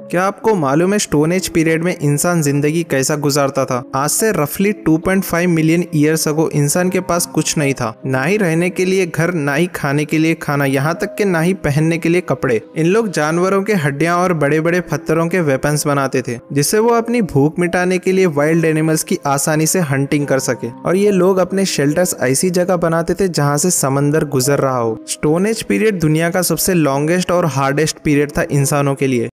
क्या आपको मालूम है स्टोन एज पीरियड में इंसान जिंदगी कैसा गुजारता था आज से रफली 2.5 मिलियन ईयर्स अगो इंसान के पास कुछ नहीं था ना ही रहने के लिए घर ना ही खाने के लिए खाना यहाँ तक के ना ही पहनने के लिए कपड़े इन लोग जानवरों के हड्डियां और बड़े बड़े पत्थरों के वेपन्स बनाते थे जिससे वो अपनी भूख मिटाने के लिए वाइल्ड एनिमल्स की आसानी से हंटिंग कर सके और ये लोग अपने शेल्टर्स ऐसी जगह बनाते थे जहाँ से समंदर गुजर रहा हो स्टोन एज पीरियड दुनिया का सबसे लॉन्गेस्ट और हार्डेस्ट पीरियड था इंसानों के लिए